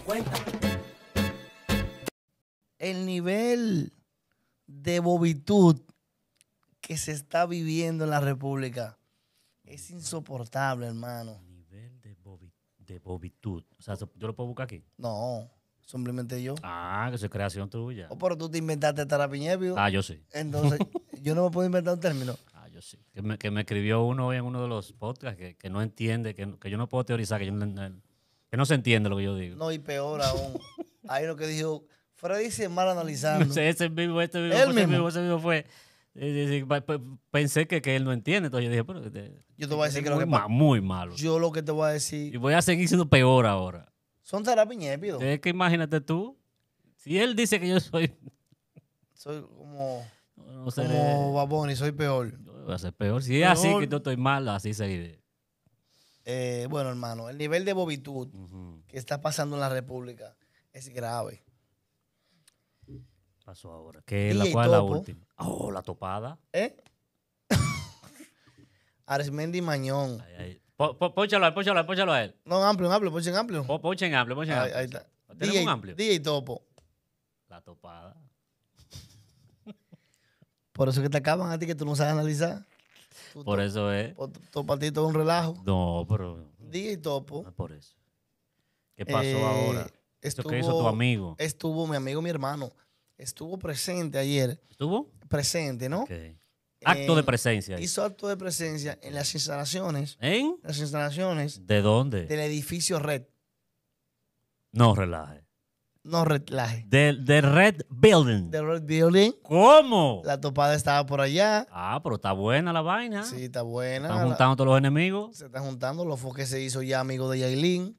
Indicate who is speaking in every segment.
Speaker 1: cuenta. El nivel de bobitud que se está viviendo en la República es insoportable, hermano. Nivel de,
Speaker 2: bobitud. O sea, ¿yo lo puedo buscar aquí?
Speaker 1: No, simplemente yo.
Speaker 2: Ah, que es creación tuya. O oh,
Speaker 1: pero tú te inventaste Tarapiñevio. Ah, yo sí. Entonces, yo no me puedo inventar un término. Ah, yo
Speaker 2: sí. Que me, escribió uno hoy en uno de los podcasts que, no entiende, que, yo no puedo teorizar, que yo no, entiendo. Que no se entiende lo que yo digo.
Speaker 1: No, y peor aún. Ahí lo que dijo Freddy se mal analizando.
Speaker 2: ese mismo, este ese mismo. ese mismo fue. Eh, pensé que, que, él no entiende, entonces yo dije, pero. yo te voy a decir que lo que Muy
Speaker 1: malo. Yo lo que te voy a decir. Y voy a seguir
Speaker 2: siendo peor ahora.
Speaker 1: Son terapiñépidos. Es
Speaker 2: que imagínate tú. Si él dice que yo soy.
Speaker 1: Soy como. No, no soy
Speaker 2: peor. Yo voy a ser peor. Si es así que yo estoy malo, así se seguiré.
Speaker 1: Eh, bueno, hermano, el nivel de bobitud que está pasando en la República es grave.
Speaker 2: Pasó ahora. ¿Qué la, cual, la última? Oh, la topada.
Speaker 1: ¿Eh? Arismendi Mañón.
Speaker 2: Póchalo, póchalo, póchalo a él. No, amplio, amplio, póchen amplio. Póchen amplio, póchen amplio. Ahí, está. un Topo.
Speaker 1: La topada. Por eso que te acaban a ti que tú no sabes analizar
Speaker 2: por eso es. Por,
Speaker 1: es un relajo.
Speaker 2: No, pero.
Speaker 1: Día y topo.
Speaker 2: Ah, por eso. ¿Qué pasó eh, ahora? esto ¿Qué hizo tu amigo?
Speaker 1: Estuvo mi amigo, mi hermano. Estuvo presente ayer. ¿Estuvo? Presente, ¿no? Acto de presencia. Hizo acto de presencia en las instalaciones. ¿En? Las instalaciones.
Speaker 2: ¿De dónde?
Speaker 1: Del edificio Red.
Speaker 2: No relaje.
Speaker 1: No De,
Speaker 2: de, Red Building.
Speaker 1: De Red Building. ¿Cómo? La topada estaba por allá. Ah, pero está buena la vaina. Sí, está buena. están juntando
Speaker 2: todos los enemigos. Se
Speaker 1: están juntando. Los que se hizo ya amigo de Yailin.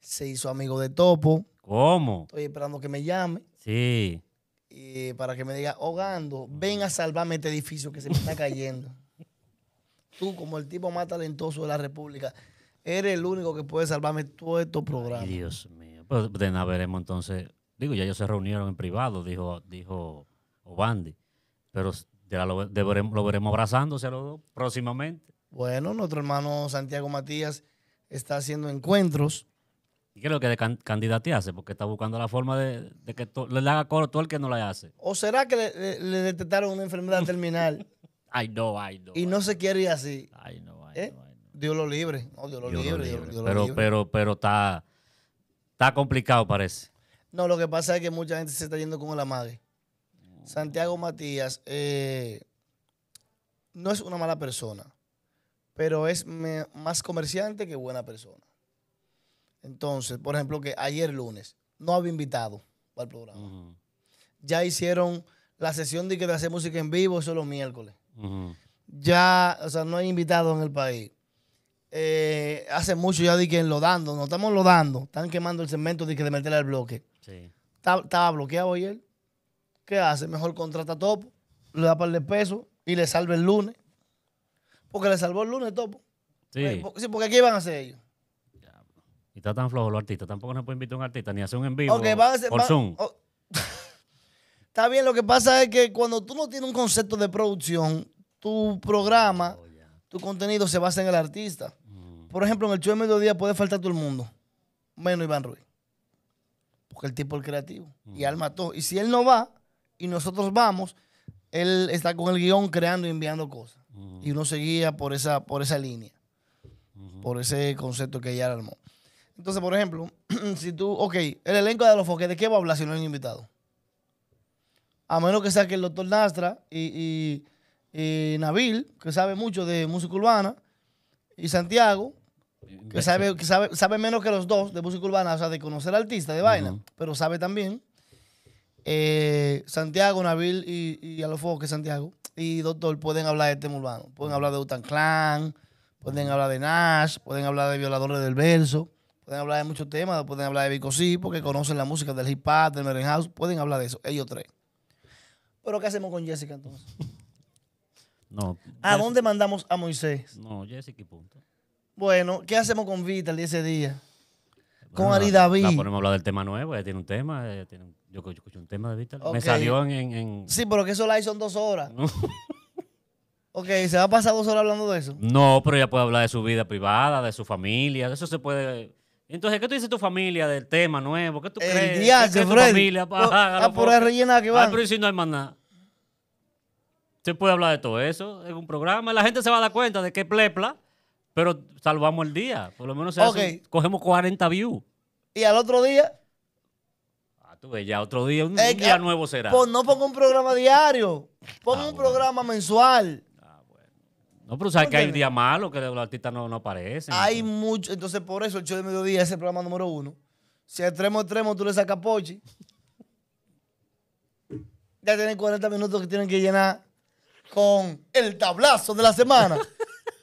Speaker 1: Se hizo amigo de Topo.
Speaker 2: ¿Cómo? Estoy
Speaker 1: esperando que me llame.
Speaker 2: Sí.
Speaker 1: Y eh, para que me diga, oh Gando, ven a salvarme este edificio que se me está cayendo. Tú, como el tipo más talentoso de la República, eres el único que puede salvarme todo estos
Speaker 2: programas. Dios mío. Pues de nada veremos entonces. Digo, ya ellos se reunieron en privado, dijo, dijo Obandi. Pero ya lo, veremos abrazándose a los dos próximamente.
Speaker 1: Bueno, nuestro hermano Santiago Matías está haciendo encuentros.
Speaker 2: ¿Y qué es lo que de can hace? Porque está buscando la forma de, que le haga coro todo el que no le hace.
Speaker 1: ¿O será que le, detectaron una enfermedad terminal? ay, no, ay, no. Y no se quiere ir así. Ay, no, ay, ¿Eh? no, Dios lo libre. Dios lo libre. pero,
Speaker 2: Pero, pero está Está complicado, parece.
Speaker 1: No, lo que pasa es que mucha gente se está yendo con la madre. Santiago Matías eh, no es una mala persona, pero es más comerciante que buena persona. Entonces, por ejemplo, que ayer lunes no había invitado al programa. Ya hicieron la sesión de que te hace música en vivo, eso los miércoles. Ya, o sea, no hay invitado en el país. Eh, hace mucho ya di que en lo dando, no estamos lo dando, están quemando el cemento de que de meterle al bloque. Sí. Estaba bloqueado ayer. ¿Qué hace? Mejor contrata a Topo, le da para el peso y le salve el lunes. Porque le salvó el lunes Topo. Sí. Eh, sí, porque ¿qué iban a hacer ellos?
Speaker 2: Y está tan flojo los artistas, tampoco se puede invitar a un artista ni hacer un envío okay, por Zoom.
Speaker 1: está bien, lo que pasa es que cuando tú no tienes un concepto de producción, tu programa, oh, tu contenido se basa en el artista. Por ejemplo, en el show de mediodía puede faltar todo el mundo, menos Iván Ruiz. Porque el tipo es creativo. Y él mató. Y si él no va y nosotros vamos, él está con el guión creando y enviando cosas. Y uno seguía por esa, por esa línea, por ese concepto que ya armó. Entonces, por ejemplo, si tú, ok, el elenco de los foques, ¿de qué va a hablar si no hay invitado? A menos que saque el doctor Nastra y Nabil, que sabe mucho de música urbana, y Santiago, que sabe, menos que los dos de música urbana, o sea, de conocer artistas artista de vaina, pero sabe también. Eh, Santiago, Nabil y, y fogos que Santiago, y Doctor pueden hablar de este tema urbano. Pueden hablar de Utan Clan, pueden hablar de Nash, pueden hablar de Violadores del Verso, pueden hablar de muchos temas, pueden hablar de Vico sí, porque conocen la música del hip hop, del Meren pueden hablar de eso, ellos tres. Pero ¿qué hacemos con Jessica entonces?
Speaker 2: No. ¿A dónde mandamos a Moisés? No, Jessica y punto.
Speaker 1: Bueno, ¿qué hacemos con Vital ese día? con Ari David. La ponemos
Speaker 2: a hablar del tema nuevo, ella tiene un tema, tiene yo escuché un tema de Vital. Me salió en, en,
Speaker 1: Sí, pero que eso la son en dos horas. ok, ¿se va a pasar dos horas hablando
Speaker 2: de eso? No, pero ella puede hablar de su vida privada, de su familia, de eso se puede... Entonces, ¿qué tú dices tu familia del tema nuevo? ¿Qué tú crees? el crees? Día ¿Qué es tu familia? ah, por ahí rellena que va. Ah, pero si no hay más nada. Se puede hablar de todo eso. Es un programa. La gente se va a dar cuenta de que plepla pero salvamos el día. Por lo menos cogemos 40 views. ¿Y al otro día? Ah, tú ves, ya otro día, un, día ah, nuevo será. Pues no
Speaker 1: pongo un programa diario. Pongo ah, un programa mensual. Ah, bueno. No, pero sabes que hay
Speaker 2: día malo que los artistas no, no aparecen. Hay
Speaker 1: mucho. Entonces, por eso el show de mediodía es el programa número uno. Si extremo extremo tú le sacas pochi. ya tienen 40 minutos que tienen que llenar con el tablazo de la semana.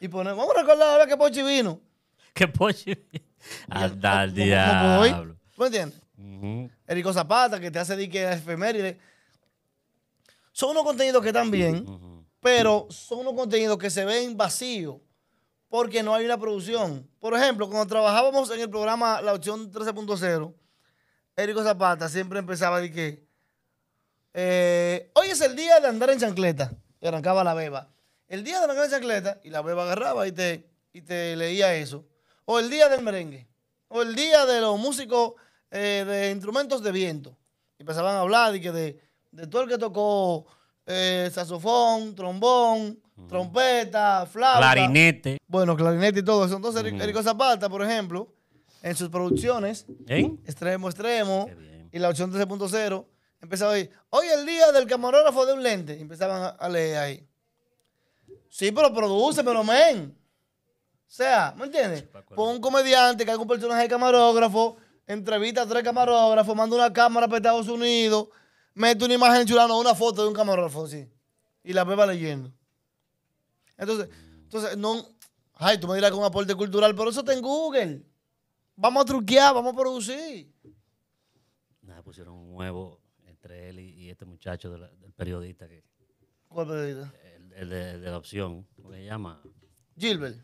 Speaker 1: y ponemos, vamos a recordar ahora que Pochi vino. Que Pochi vino.
Speaker 2: al pues, diablo. ¿Tú me entiendes? Érico
Speaker 1: Erico Zapata, que te hace di que efeméride. Son unos contenidos que están bien, pero son unos contenidos que se ven vacíos porque no hay una producción. Por ejemplo, cuando trabajábamos en el programa La Opción 13.0, Erico Zapata siempre empezaba de que eh, hoy es el día de andar en chancleta. Y arrancaba la beba. El día de la gran chacleta, y la beba agarraba y te, y te leía eso. O el día del merengue. O el día de los músicos eh, de instrumentos de viento. Y empezaban a hablar y que de, todo el que tocó eh, saxofón, trombón, trompeta, flauta. Clarinete. Bueno, clarinete y todo eso. Entonces, uh Zapata, por ejemplo, en sus producciones, Extremo, Extremo, y la opción 13.0, empezaba hoy hoy el día del camarógrafo de un lente. empezaban a leer ahí. Sí, pero produce, pero men. O sea, ¿me entiendes? Pon un comediante que haga un personaje de camarógrafo, entrevista a tres camarógrafos, manda una cámara para Estados Unidos, mete una imagen chulana, una foto de un camarógrafo, sí. Y la va leyendo. Entonces, entonces, no. Ay, tú me dirás con un aporte cultural, pero eso está en Google. Vamos a truquear, vamos a producir.
Speaker 2: Nada, pusieron un huevo entre él y, este muchacho del periodista que.
Speaker 1: ¿Cuál periodista?
Speaker 2: el de, adopción. la ¿cómo se llama? Gilbert.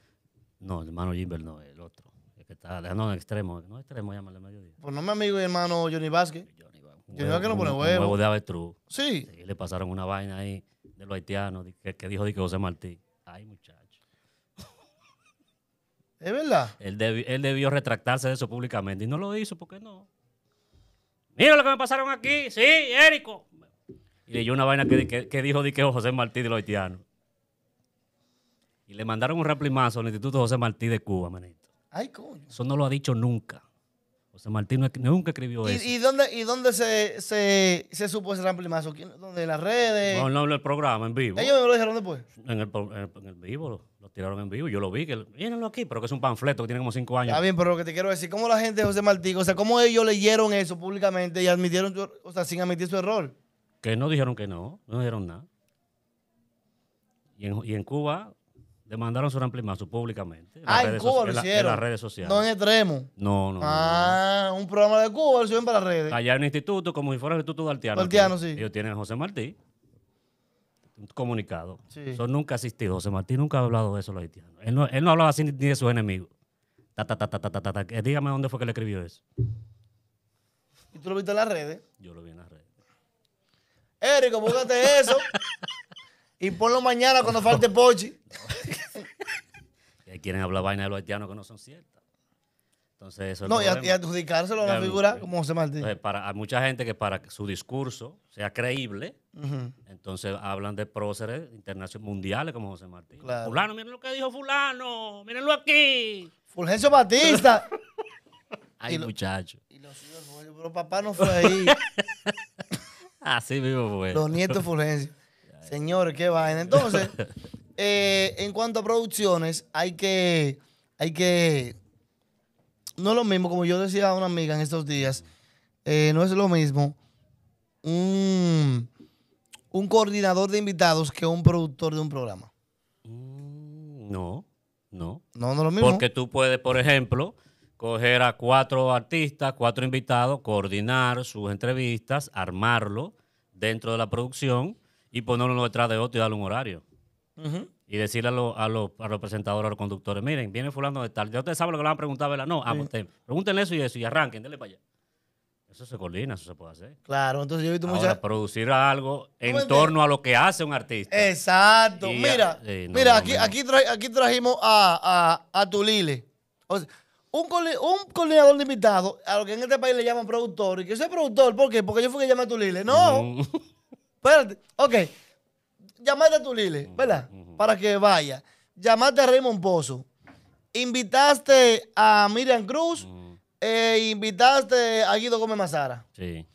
Speaker 2: No, el hermano Gilbert no, el otro. El que está dejando en extremo. No extremo, llamarle
Speaker 1: el día Pues no mi amigo y hermano Johnny Vázquez. Johnny, Vázquez no pone huevo. huevo de avestruz.
Speaker 2: Sí. sí. Le pasaron una vaina ahí de los haitianos que, que dijo que José Martí. Ay, muchacho. ¿Es verdad? Él, debió, él debió retractarse de eso públicamente y no lo hizo, ¿por qué no? Mira lo que me pasaron aquí. Sí, Érico y leyó una vaina que, dijo de José Martí de los haitianos. Y le mandaron un reprimazo al Instituto José Martí de Cuba, manito. Ay, coño. Eso no lo ha dicho nunca. José Martí nunca escribió eso.
Speaker 1: ¿Y dónde, y dónde se, se, se supo ese ramplimazo? ¿Dónde? ¿En las redes? No,
Speaker 2: no, en el programa, en vivo. ¿Ellos me lo dijeron después? En el, vivo, lo, tiraron en vivo. Yo lo vi, que mírenlo aquí, pero que es un panfleto que tiene como cinco años. Está bien, pero lo que te quiero decir, ¿cómo la gente de José
Speaker 1: Martí, o sea, cómo ellos leyeron eso públicamente y admitieron, o sea, sin admitir su error?
Speaker 2: que no dijeron que no, no dijeron nada. Y en, Cuba demandaron su ramplimazo públicamente. ah, en Cuba lo hicieron. las redes sociales. No en extremo. No, no.
Speaker 1: Ah, un programa de Cuba lo hicieron para las redes.
Speaker 2: Allá en el instituto, como si fuera el instituto de sí. Ellos tienen a José Martí. Un comunicado. Eso nunca asistió. José Martí nunca ha hablado de eso los haitianos. Él no, hablaba así ni de sus enemigos. Ta, eh, Dígame dónde fue que le escribió eso.
Speaker 1: ¿Y tú lo viste en las redes? Yo lo vi en las redes. Érico, búscate eso. y ponlo mañana cuando falte Pochi.
Speaker 2: quieren hablar vaina de los haitianos que no son ciertas. Entonces, eso es No, y, y adjudicárselo a la figura como José Martí. para, hay mucha gente que para que su discurso sea creíble, entonces hablan de próceres internacionales mundiales como José Martín. Fulano, miren lo
Speaker 1: que dijo fulano, mírenlo aquí. Fulgencio Batista.
Speaker 2: Ay, muchacho. y los
Speaker 1: hijos, pero papá no fue ahí.
Speaker 2: Así mismo fue. Pues. Los nietos
Speaker 1: Fulgencio. Señores, qué vaina. Entonces, eh, en cuanto a producciones, hay que, hay que. No es lo mismo, como yo decía a una amiga en estos días, eh, no es lo mismo un, un coordinador de invitados que un productor de un programa.
Speaker 2: Mm. No, no. No, no es lo mismo. Porque tú puedes, por ejemplo, coger a cuatro artistas, cuatro invitados, coordinar sus entrevistas, armarlo dentro de la producción y ponerlo detrás de otro y darle un horario. Y decirle a, los a, los presentadores, a los conductores, miren, viene fulano de tal. Ya ustedes saben lo que le van a preguntar, ¿verdad? No, ah, pues pregúntenle eso y eso y arranquen, denle para allá. Eso se coordina, eso se puede hacer.
Speaker 1: Claro, entonces yo he visto Ahora, para
Speaker 2: producir algo en torno a lo que hace un artista.
Speaker 1: Exacto. mira, eh, mira, aquí, aquí, trajimos a, a, a Tulile un, coordinador de a lo que en este país le llaman productor, y que soy productor, ¿por qué? Porque yo fui que llamé a Tulile. No. Mm. Espérate. Ok. Llamaste a Tulile, mm, ¿verdad? Mm, Para que vaya. Llamaste a Raymond Pozo. Invitaste a Miriam Cruz. e invitaste a Guido Gómez Mazara. Sí.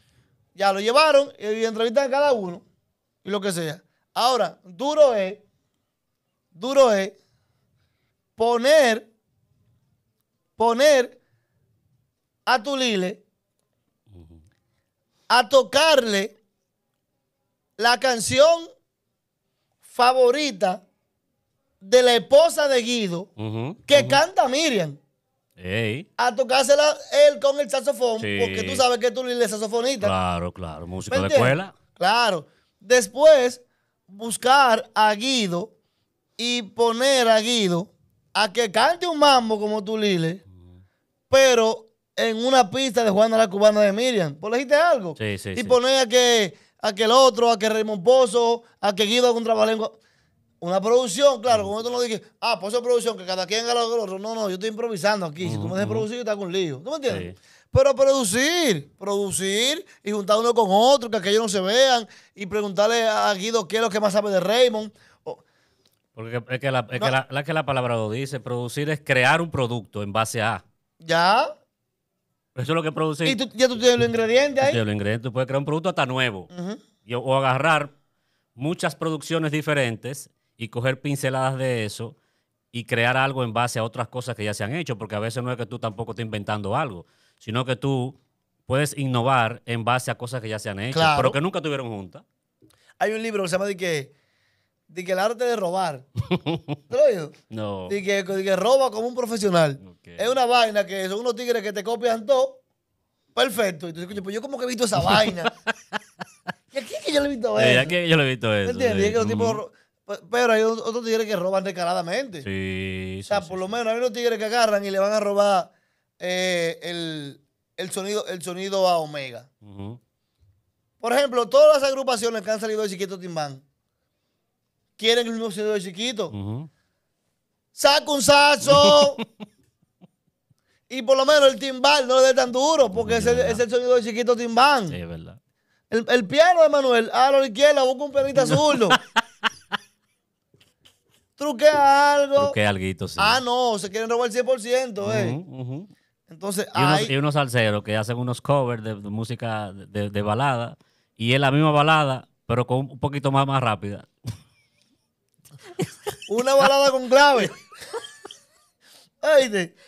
Speaker 1: Ya lo llevaron y entrevistan a cada uno. Y lo que sea. Ahora, duro es. Duro es poner poner a Tulile a tocarle la canción favorita de la esposa de Guido que canta Miriam. A tocársela él con el saxofón, porque tú sabes que Tulile es saxofonista. Claro,
Speaker 2: claro, música de escuela.
Speaker 1: Claro. Después, buscar a Guido y poner a Guido a que cante un mambo como tú, Lile, pero en una pista de Juana la Cubana de Miriam. ¿Por dijiste algo? Sí, sí, y sí. poner a que, a que el otro, a que Raymond Pozo, a que Guido trabajo. Una producción, claro, como esto no dije, ah, pues eso producción, que cada quien haga lo otro. No, no, yo estoy improvisando aquí. Si tú me dejas producir, yo te hago un lío. ¿Tú me entiendes? Pero producir, producir y juntar uno con otro, que aquellos no se vean, y preguntarle a Guido qué es lo que más sabe de Raymond.
Speaker 2: Porque es que, la, que la, palabra lo dice, producir es crear un producto en base a. ¿Ya? Eso es lo que producir. ¿Y tú, ya tú tienes los ingredientes ahí? Tienes los ingredientes, tú puedes crear un producto hasta nuevo. o agarrar muchas producciones diferentes y coger pinceladas de eso y crear algo en base a otras cosas que ya se han hecho, porque a veces no es que tú tampoco estés inventando algo, sino que tú puedes innovar en base a cosas que ya se han hecho, pero que nunca tuvieron juntas.
Speaker 1: Hay un libro que se llama de que de que el arte de robar. ¿Te lo No. De que, roba como un profesional. Es una vaina que son unos tigres que te copian todo. Perfecto. Y tú dices, pues yo como que he visto esa vaina. ¿Y aquí es que yo le he visto eso? aquí que yo le he visto eso. ¿Entiendes? que los tipos... Pero hay otros tigres que roban descaradamente.
Speaker 2: Sí, O sea,
Speaker 1: por lo menos hay unos tigres que agarran y le van a robar eh, el, sonido, el sonido a Omega. Por ejemplo, todas las agrupaciones que han salido de Chiquito Timbán quieren el mismo sonido de chiquito. Saca un saxo. y por lo menos el timbal no le dé tan duro, porque es, el, sonido de chiquito timbal. Sí, es verdad. El, piano de Manuel, a la izquierda, busca un pianista azul Truquea algo. Truquea algo, sí. Ah, no, se quieren robar el 100%, eh. Entonces, y unos, hay...
Speaker 2: unos salseros que hacen unos covers de, música de, de, balada, y es la misma balada, pero con un poquito más, más rápida. Una balada con clave.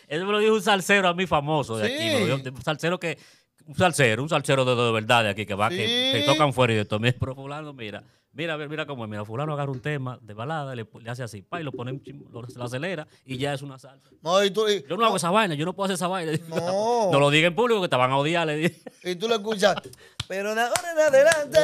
Speaker 2: Eso me lo dijo un salsero a mí famoso de aquí. un salsero que. Un salsero, un salsero de, verdad de aquí que va, que, tocan fuera y de todo. mira, Mira, mira cómo es. Mira, fulano agarra un tema de balada, le, hace así, pa, y lo pone, lo, acelera y ya es una salsa. Yo no, hago esa vaina, yo no puedo hacer esa vaina. No. lo diga en público que te van a odiar, le dije. y tú lo escuchas. Pero de ahora en adelante,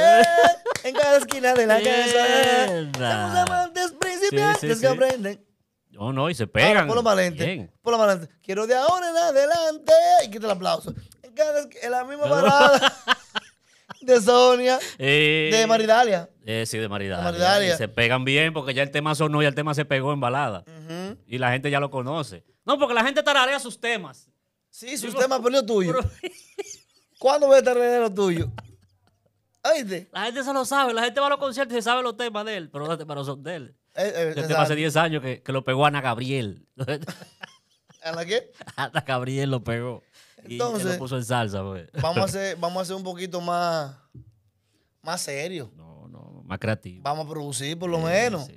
Speaker 2: en
Speaker 1: cada esquina de la casa, somos amantes principiantes que aprenden.
Speaker 2: No, no, y se pegan. Por lo malente,
Speaker 1: Por adelante, Quiero de ahora en adelante. Y quita el aplauso. En, cada la misma parada de Sonia,
Speaker 2: eh. de Maridalia. Eh, sí, de maridaria. Y se pegan bien porque ya el tema sonó y el tema se pegó en balada. Y la gente ya lo conoce. No, porque la gente tararea sus temas. Sí, sus temas, pero lo tuyo. ¿Cuándo voy a tararear lo tuyo? ¿Oíste? La gente se lo sabe. La gente va a los conciertos y se sabe los temas de él, pero los son de él. Este eh, eh, el hace 10 años que, que, lo pegó Ana Gabriel. ¿A qué? Ana Gabriel lo pegó. Entonces, y lo puso en salsa, pues. Vamos a
Speaker 1: hacer, vamos a hacer un poquito más, más serio. No más creativo. Vamos a producir por lo menos.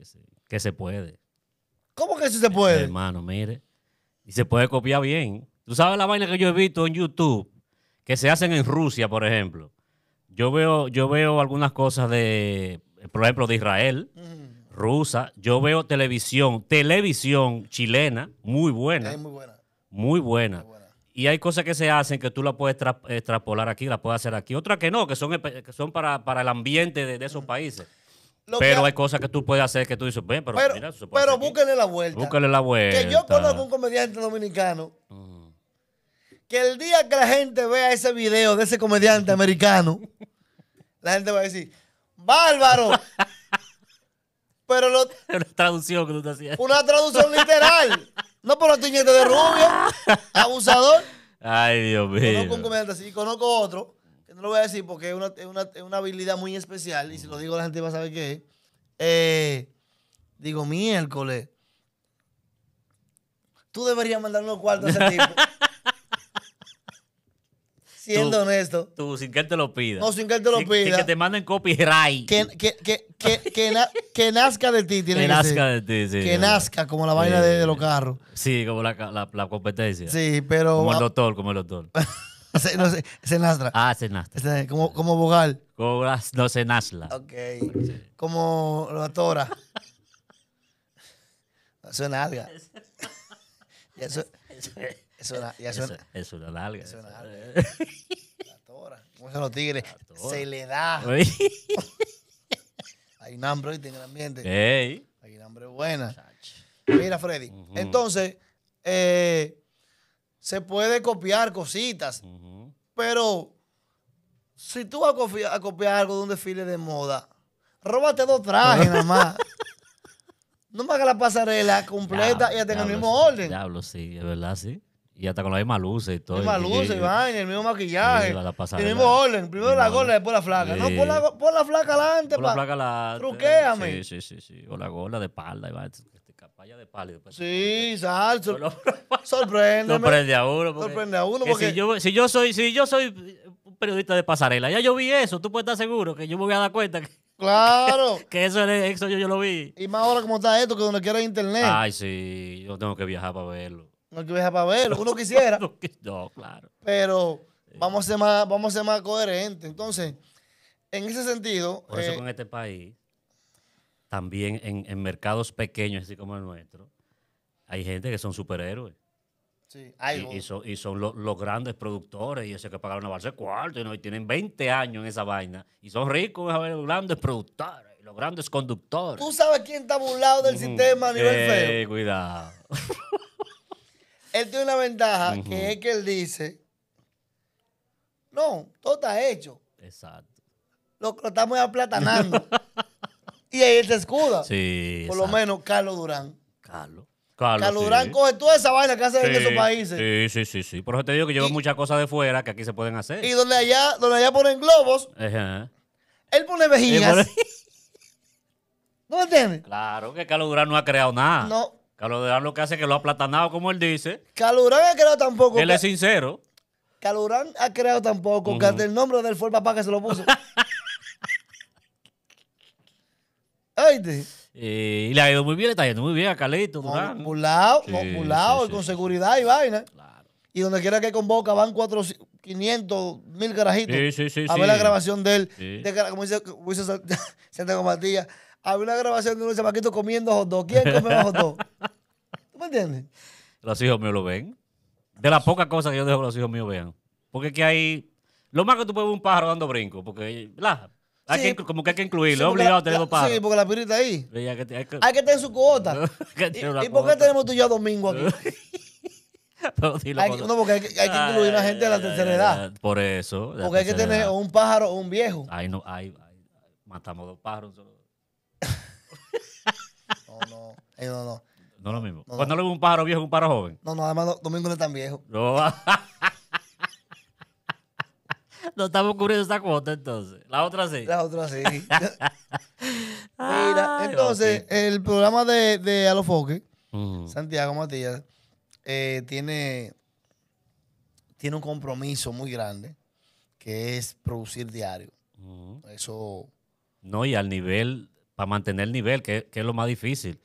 Speaker 2: Que se puede. ¿Cómo que eso se puede? hermano, mire. Y se puede copiar bien. Tú sabes la vaina que yo he visto en YouTube, que se hacen en Rusia, por ejemplo. Yo veo, yo veo algunas cosas de, por ejemplo, de Israel, rusa. Yo veo televisión, televisión chilena, muy buena. Muy buena. Muy buena y hay cosas que se hacen que tú la puedes extrapolar aquí, la puedes hacer aquí. Otras que no, que son, que son para, el ambiente de, esos países. pero hay cosas que tú puedes hacer que tú dices, pero, mira,
Speaker 1: pero búsquenle la vuelta. Búsquenle
Speaker 2: la vuelta. Que yo conozco
Speaker 1: un comediante dominicano que el día que la gente vea ese video de ese comediante americano, la gente va a decir, bárbaro. pero
Speaker 2: Una traducción que tú te hacías. Una
Speaker 1: traducción literal. No por los tiñetes de rubio. Abusador.
Speaker 2: Ay, Dios mío. Conozco un
Speaker 1: comediante así, conozco otro, que no lo voy a decir porque es una, habilidad muy especial y si lo digo la gente va a saber qué es. Eh, digo, miércoles. Tú deberías unos cuartos a ese tipo. Siendo honesto.
Speaker 2: Tú, sin que él te lo pida. No, sin que él te lo pida. que te manden copyright. Que,
Speaker 1: nazca de ti, tiene que, nazca de ti, sí. Que nazca, como la vaina de, los carros.
Speaker 2: Sí, como la, competencia. Sí, pero. Como el doctor, como el doctor. se, no, sé. se Ah, se este, Como, como vogal. Como, no, se nasla. Ok.
Speaker 1: Como la tora. Suena es eso, es una, es, larga. Es una larga. La tora. los tigres? Se le da. Hay un hambre hoy en el ambiente. Hay un hambre buena. Mira, Freddy. Entonces, eh, se puede copiar cositas, pero si tú vas a copiar, algo de un desfile de moda, róbate dos trajes nada más. No me hagas la pasarela completa y ya tenga el mismo orden. Diablo, sí,
Speaker 2: es verdad, sí. Y hasta con las mismas luces y todo. Las misma luz, el
Speaker 1: mismo maquillaje. La, la el mismo orden. Primero la gola, después la flaca. No, pon la, la flaca adelante. Pon la flaca adelante. Eh, Truquéame. Sí,
Speaker 2: sí, sí, sí. O la gola de espalda. Este, este, capalla de espalda.
Speaker 1: sí, este. sal. sorprende. sorprende a uno. Porque, sorprende a uno. si
Speaker 2: yo, si yo soy, si yo soy un periodista de pasarela, ya yo vi eso. Tú puedes estar seguro que yo me voy a dar cuenta que. Claro. que, eso, eso yo, yo lo vi. Y
Speaker 1: más ahora como está esto, que donde quiera internet. Ay,
Speaker 2: sí. Yo tengo que viajar para verlo.
Speaker 1: No que para verlo, uno quisiera.
Speaker 2: no, claro.
Speaker 1: Pero vamos a ser más, vamos a ser más coherentes. Entonces, en ese sentido. Por eso en
Speaker 2: eh, este país, también en, mercados pequeños, así como el nuestro, hay gente que son superhéroes. Sí, hay y, son, los grandes productores y ese que pagaron una base de cuarto y, no, tienen 20 años en esa vaina. Y son ricos, los grandes productores, los grandes conductores. ¿Tú
Speaker 1: sabes quién está burlado del mm, sistema a nivel eh, feo? Cuidado. él tiene una ventaja que es que él dice, no, todo está hecho.
Speaker 2: Exacto.
Speaker 1: Lo, estamos aplatanando. y ahí él se escuda. Sí. Por lo menos Carlos Durán.
Speaker 2: Carlos. Carlos, Carlos Durán
Speaker 1: coge toda esa vaina que hace en esos países.
Speaker 2: Sí, sí, sí, sí. Por eso te digo que llevo muchas cosas de fuera que aquí se pueden hacer. Y donde
Speaker 1: allá, donde allá ponen globos,
Speaker 2: él
Speaker 1: pone vejillas ¿No me entiendes?
Speaker 2: Claro, que Carlos Durán no ha creado nada. No, Carlos lo que hace es que lo ha aplatanado, como él dice.
Speaker 1: Carlos ha creado tampoco. Él es
Speaker 2: sincero.
Speaker 1: Calurán ha creado tampoco, que el nombre del fue el papá que se lo puso.
Speaker 2: Eh, y le ha ido muy bien, le está yendo muy bien a Calito. Durán.
Speaker 1: Populado, con seguridad y vaina. Y donde quiera que convoca van 400, 500, 1000 carajitos. a ver la grabación de él. como dice, como dice Santiago Matías, había una grabación de un chamaquito comiendo hot dog. ¿Quién come más hot ¿Tú me entiendes?
Speaker 2: Los hijos míos lo ven. De las pocas cosas que yo dejo que los hijos míos vean. Porque que hay... Lo más que tú puedes ver un pájaro dando brinco. Porque... La, hay que, como que hay que incluirlo, es obligado tener dos pájaros. Sí,
Speaker 1: porque la pirita ahí.
Speaker 2: Hay que,
Speaker 1: tener su cuota. ¿Y, por qué tenemos tú y yo domingo aquí?
Speaker 2: no, porque hay que, incluir a la gente de la tercera edad. Por eso. Porque hay que tener un
Speaker 1: pájaro o un viejo.
Speaker 2: Ahí no, ahí, matamos dos pájaros. Eh, no, lo mismo. Cuando no. ve un pájaro viejo un pájaro joven. No,
Speaker 1: no, además Domingo no es tan viejo.
Speaker 2: No. no estamos cubriendo esta cuota entonces. La otra sí. La otra sí. Mira, entonces,
Speaker 1: el programa de, de Alofoque, Santiago Matías, eh, tiene, tiene un compromiso muy grande que es producir diario. Eso.
Speaker 2: No, y al nivel, para mantener el nivel, que, que es lo más difícil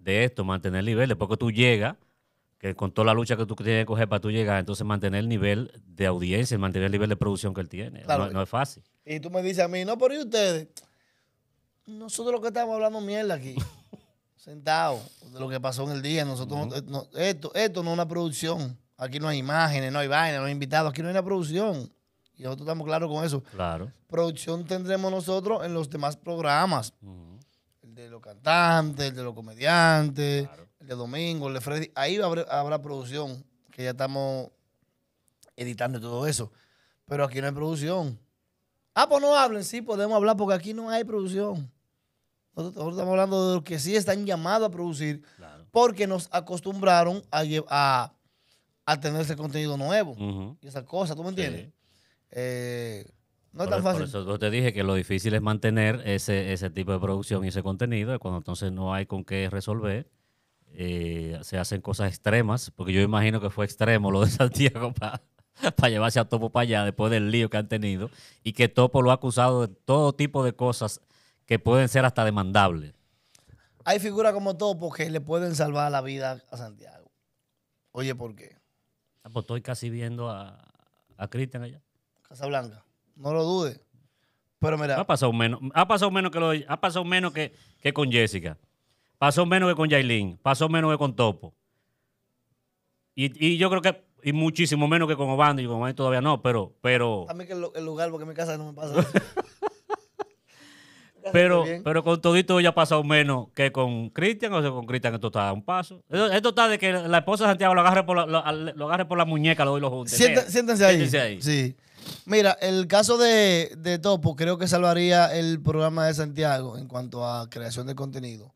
Speaker 2: de esto, mantener el nivel. Después que tú llegas, que con toda la lucha que tú tienes que coger para tú llegar, entonces mantener el nivel de audiencia, mantener el nivel de producción que él tiene. No, es fácil.
Speaker 1: Y tú me dices a mí, no, por ¿y ustedes? Nosotros lo que estamos hablando mierda aquí, sentados, de lo que pasó en el día. Nosotros, esto, esto no es una producción. Aquí no hay imágenes, no hay vainas, no hay invitados. Aquí no hay una producción. Y nosotros estamos claros con eso. Claro. Producción tendremos nosotros en los demás programas de los cantantes, el de los comediantes, el de Domingo, el de Freddy. Ahí habrá, producción, que ya estamos editando todo eso. Pero aquí no hay producción. Ah, pues no hablen, sí, podemos hablar porque aquí no hay producción. Nosotros, estamos hablando de los que sí están llamados a producir porque nos acostumbraron a, a, tener ese contenido nuevo y esas cosas, ¿tú me entiendes? Eh, no es tan fácil.
Speaker 2: eso yo te dije que lo difícil es mantener ese, tipo de producción y ese contenido, cuando entonces no hay con qué resolver. Eh, se hacen cosas extremas, porque yo imagino que fue extremo lo de Santiago para llevarse a Topo para allá después del lío que han tenido y que Topo lo ha acusado de todo tipo de cosas que pueden ser hasta demandables.
Speaker 1: Hay figuras como Topo que le pueden salvar la vida a Santiago. Oye, ¿por
Speaker 2: qué? Ah, pues estoy casi viendo a, a Cristian allá.
Speaker 1: Casablanca no lo dude Pero mira. Ha
Speaker 2: pasado menos, ha pasado menos que lo, ha pasado menos que, que con Jessica. Pasó menos que con Jailin, pasó menos que con Topo. Y, yo creo que y muchísimo menos que con Obando, y con Obando todavía no, pero, pero. A
Speaker 1: mí que el, lugar, porque mi casa no me pasa
Speaker 2: pero, pero con todito ya ha pasado menos que con Cristian, o sea, con Cristian esto está a un paso. Esto, está de que la esposa de Santiago lo agarre por la, agarre por la muñeca, lo doy los juntos. Siéntense ahí. Siéntense ahí.
Speaker 1: Sí. Mira, el caso de, Topo creo que salvaría el programa de Santiago en cuanto a creación de contenido,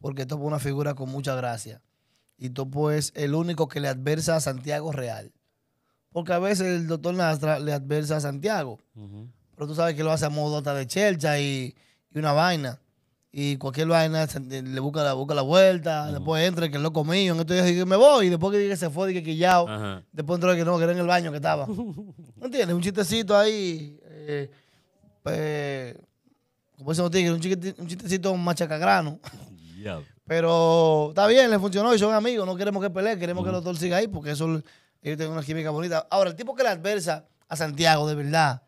Speaker 1: porque Topo es una figura con mucha gracia y Topo es el único que le adversa a Santiago real. Porque a veces el doctor Nastra le adversa a Santiago, pero tú sabes que lo hace a modo de chelcha y una vaina y cualquier vaina eh, le busca la, la vuelta, después entra, que es loco mío, entonces dije, me voy, y después que dije que se fue, dije que ya, después entró que no, que era en el baño que estaba. ¿No entiendes? Un chistecito ahí, eh, pues, como dicen los tigres, un, chistecito, un machacagrano. Pero está bien, le funcionó y son amigos, no queremos que pelee, queremos que los dos sigan ahí, porque eso, ellos tienen una química bonita. Ahora, el tipo que le adversa a Santiago, de verdad,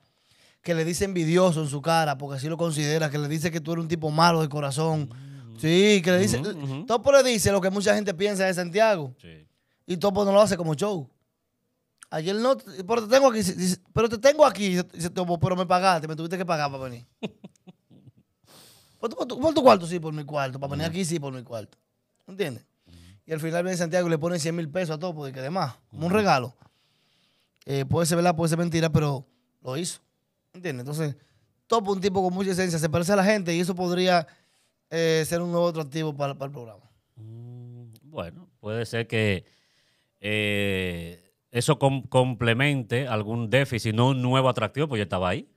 Speaker 1: que le dice envidioso en su cara, porque así lo considera, que le dice que tú eres un tipo malo de corazón. Mm. Sí, que le dice. Topo le dice lo que mucha gente piensa de Santiago. Sí. Y Topo no lo hace como show. Ayer no, pero te tengo aquí, pero te tengo aquí, dice pero me pagaste, me tuviste que pagar para venir. por, tu, cuarto, sí, por mi cuarto. Para venir aquí, sí, por mi cuarto. ¿Entiendes? Y al final viene Santiago y le pone 100 mil pesos a Topo, y que además, como un regalo. Eh, puede ser verdad, puede ser mentira, pero lo hizo. ¿Entiendes? Entonces, topo un tipo con mucha esencia, se parece a la gente y eso podría eh, ser un nuevo atractivo para, el programa.
Speaker 2: Mm, bueno, puede ser que eh, eso complemente algún déficit, no un nuevo atractivo, pues ya estaba ahí.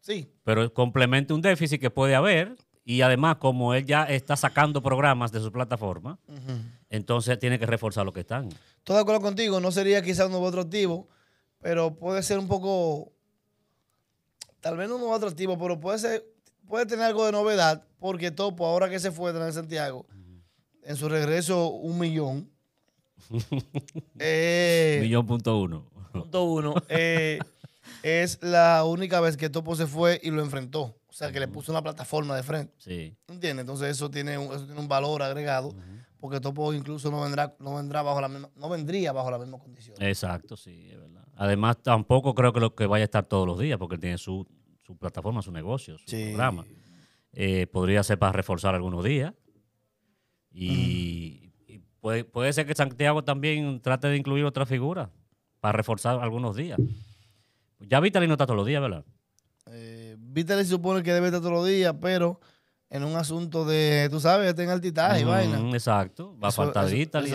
Speaker 2: Sí. Pero complemente un déficit que puede haber y además como él ya está sacando programas de su plataforma, entonces tiene que reforzar lo que están.
Speaker 1: Todo de acuerdo contigo, no sería quizás un nuevo atractivo, pero puede ser un poco tal vez no un atractivo, pero puede ser, puede tener algo de novedad, porque Topo, ahora que se fue de Santiago, en su regreso un millón. Eh, millón punto uno. Punto uno. Eh, es la única vez que Topo se fue y lo enfrentó. O sea, que le puso una plataforma de frente. Sí. ¿Entiendes? Entonces eso tiene un, valor agregado. Porque Topo incluso no vendrá, no vendrá bajo la misma, no vendría bajo las mismas condición.
Speaker 2: Exacto, sí, es verdad. Además, tampoco creo que lo que vaya a estar todos los días, porque él tiene su, su plataforma, su negocio, su programa. Eh, podría ser para reforzar algunos días. Y, puede, puede, ser que Santiago también trate de incluir otra figura para reforzar algunos días. Ya Vitaly no está todos los días, ¿verdad?
Speaker 1: Eh, Vitaly supone que debe estar todos los días, pero en un asunto de, tú sabes, está en altitaje y mm, vaina. Exacto, va a faltar Vitaly.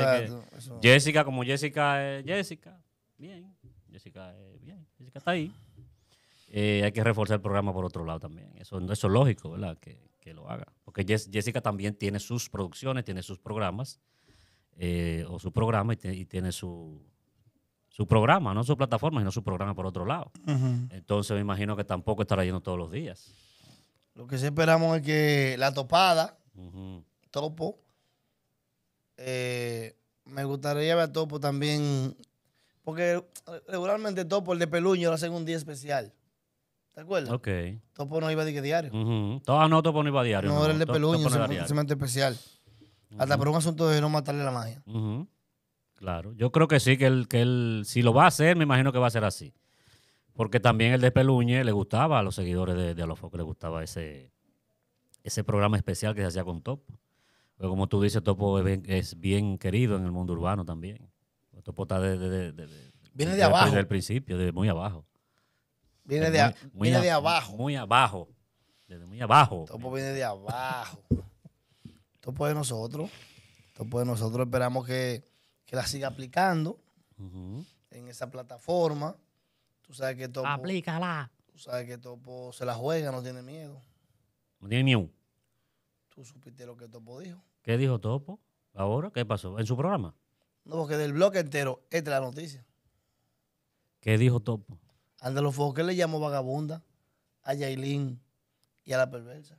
Speaker 1: Jessica, como
Speaker 2: Jessica es Jessica, bien. Jessica, eh, bien, Jessica está ahí. Eh, hay que reforzar el programa por otro lado también. Eso, es lógico, ¿verdad? Que, lo haga. Porque Jessica también tiene sus producciones, tiene sus programas, eh, o su programa y, tiene su, programa, no su plataforma, sino su programa por otro lado. Entonces me imagino que tampoco estará yendo todos los días.
Speaker 1: Lo que sí esperamos es que la topada, Topo, me gustaría ver a Topo también porque eh, regularmente Topo, el de Peluño, lo hacen un día especial. ¿Te acuerdas? Ok. Topo no iba a que diario.
Speaker 2: Ah, no, Topo no iba diario. No, era el de Peluño, era especial. Uh
Speaker 1: especial. Hasta por un asunto de no matarle la magia.
Speaker 2: Claro. Yo creo que sí, que él, que él, si lo va a hacer, me imagino que va a ser así. Porque también el de Peluñe le gustaba a los seguidores de, de que le gustaba ese, ese programa especial que se hacía con Topo. como tú dices, Topo es es bien querido en el mundo urbano también. Topo está de, de, de, de, abajo. Desde el principio, desde muy abajo. Viene, de, abajo. Muy abajo. Desde muy abajo. Topo viene de abajo.
Speaker 1: Topo de nosotros. Topo de nosotros. Esperamos que, la siga aplicando
Speaker 2: en
Speaker 1: esa plataforma. Tú sabes que Topo. Aplícala. Tú sabes que Topo se la juega, no tiene miedo. No tiene miedo. Tú supiste lo que Topo dijo.
Speaker 2: ¿Qué dijo Topo? ¿Ahora? ¿Qué pasó? ¿En su programa?
Speaker 1: No, porque del bloque entero, esta es la noticia.
Speaker 2: ¿Qué dijo Topo?
Speaker 1: Andalo ¿qué le llamó vagabunda a Yailin y a la perversa.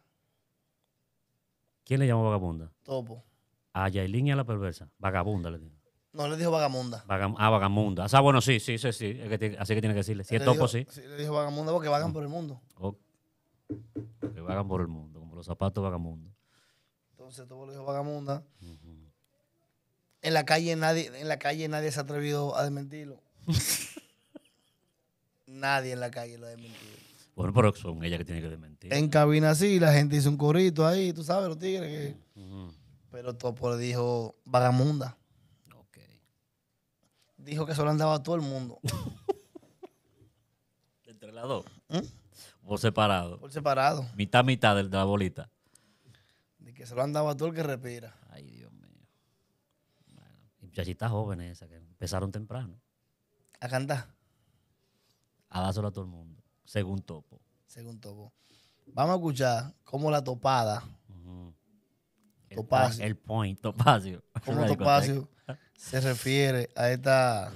Speaker 2: ¿Quién le llamó vagabunda? Topo. A Yailin y a la perversa. Vagabunda le dijo.
Speaker 1: No, le dijo vagamunda.
Speaker 2: ah, vagamunda. O sea, bueno, sí, sí, sí, sí. así que tiene que decirle. Si es topo, sí. sí.
Speaker 1: Le dijo vagamunda porque vagan por el mundo.
Speaker 2: Oh. Que vagan por el mundo, como los zapatos vagamundos.
Speaker 1: Entonces, topo le dijo vagamunda. En la calle nadie, en la calle nadie se ha atrevido a desmentirlo. nadie en la calle lo ha desmentido.
Speaker 2: Bueno, pero son ella que tiene que desmentir. En
Speaker 1: cabina sí, la gente hizo un corrito ahí, tú sabes, los tigres. Pero Topo dijo vagamunda. Ok. Dijo que solo andaba todo el mundo.
Speaker 2: ¿Entre las dos? ¿Mm? Por separado. Por separado. Mitad, mitad de la bolita.
Speaker 1: De que solo andaba todo el que respira. Ay, Dios
Speaker 2: muchachitas jóvenes esas que empezaron temprano. A cantar. A dárselo a todo el mundo, según Topo.
Speaker 1: Según Topo. Vamos a escuchar cómo la topada.
Speaker 2: Topacio. El, point, Topacio. Cómo Topacio
Speaker 1: se refiere a esta.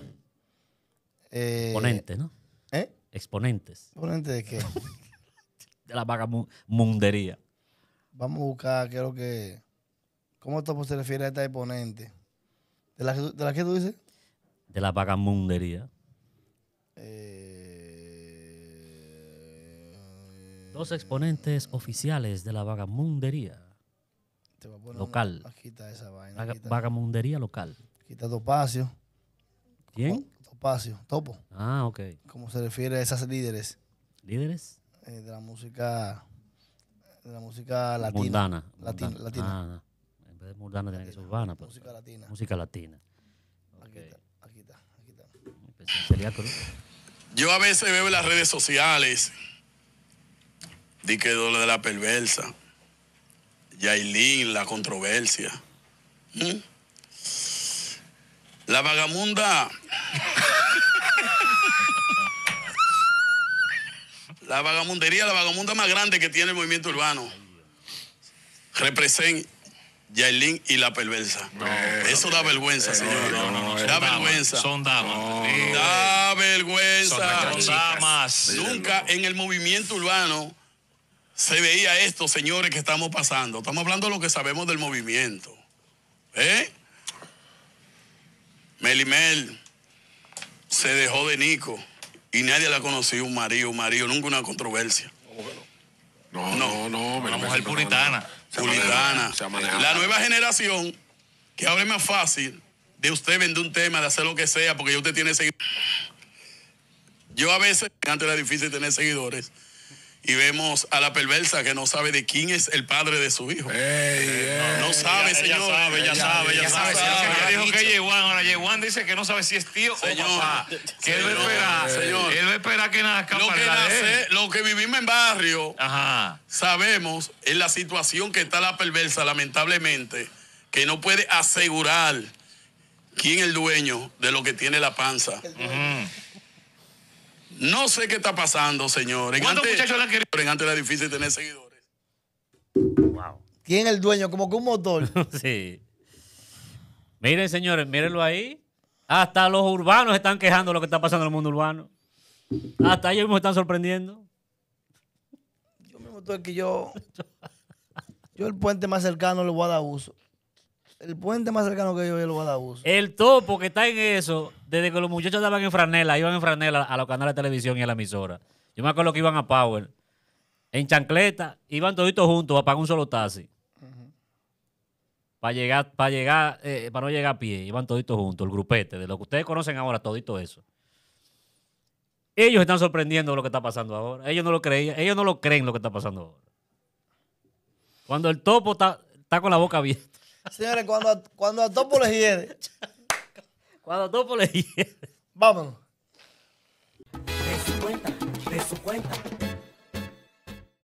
Speaker 1: Eh, ¿no? ¿Eh?
Speaker 2: Exponentes.
Speaker 1: Exponentes de qué?
Speaker 2: de la vaga mundería.
Speaker 1: Vamos a buscar, creo que. ¿Cómo Topo se refiere a esta exponente?
Speaker 2: ¿De la, de que tú dices? De la vagamundería. Eh, Dos exponentes oficiales de la vagamundería
Speaker 1: local. esa vaina. Vagamundería local. Quita Topacio. ¿Quién? Topacio, Topo. Ah, ok. cómo se refiere a esas líderes. ¿Líderes? Eh, de la música. De la música latina. Mundana. Latina. Ah, pues, música latina. Música latina. Aquí está, aquí
Speaker 2: está, aquí está.
Speaker 1: Yo a
Speaker 3: veces veo en las redes sociales, di que doble de la perversa, Yailin, la controversia. La vagamunda. la vagamundería, la vagamunda más grande que tiene el movimiento urbano. Representa Yailin y la perversa. Eso da vergüenza, señor.
Speaker 2: da vergüenza. Son damas. da
Speaker 3: vergüenza. Son damas. Nunca en el movimiento urbano se veía esto, señores, que estamos pasando. Estamos hablando de lo que sabemos del movimiento. ¿Eh? Melimel se dejó de Nico y nadie la conoció, un marido, un marido, nunca una controversia. No, no, no, no, no mujer puritana. La nueva generación que ahora más fácil de usted vender un tema, de hacer lo que sea, porque usted tiene seguidores. Yo a veces, antes era difícil tener seguidores, y vemos a la perversa que no sabe de quién es el padre de su hijo. Eh, no, sabe, señor. Ya sabe, ya sabe, ya sabe. dijo que Yehuan, ahora Yehuan dice que no sabe si es tío o papá. Que él va esperar, señor. Él esperar que nazca lo que Lo que vivimos en barrio, sabemos en la situación que está la perversa, lamentablemente, que no puede asegurar quién es el dueño de lo que tiene la panza. No sé qué está pasando, señores. ¿Cuántos muchachos han querido? Pero antes era difícil tener seguidores.
Speaker 2: Wow. ¿Quién es el dueño? Como que un motor. sí. Miren, señores, mírenlo ahí. Hasta los urbanos están quejando lo que está pasando en el mundo urbano. Hasta ellos mismos están sorprendiendo.
Speaker 1: Yo mismo estoy aquí. yo. Yo el puente más cercano lo voy a dar uso el puente más cercano que yo vi el Guadalajara.
Speaker 2: El topo que está en eso, desde que los muchachos estaban en franela, iban en franela a los canales de televisión y a la emisora. Yo me acuerdo que iban a Power, en chancleta, iban toditos juntos para pagar un solo taxi. Para llegar, para llegar, eh, para no llegar a pie, iban toditos juntos, el grupete, de lo que ustedes conocen ahora, todito eso. Ellos están sorprendiendo lo que está pasando ahora. Ellos no lo creían, ellos no lo creen lo que está pasando ahora. Cuando el topo está con la boca abierta. Señores, cuando, cuando a Topo les
Speaker 1: Cuando a Topo les Vámonos. De su cuenta, de su cuenta.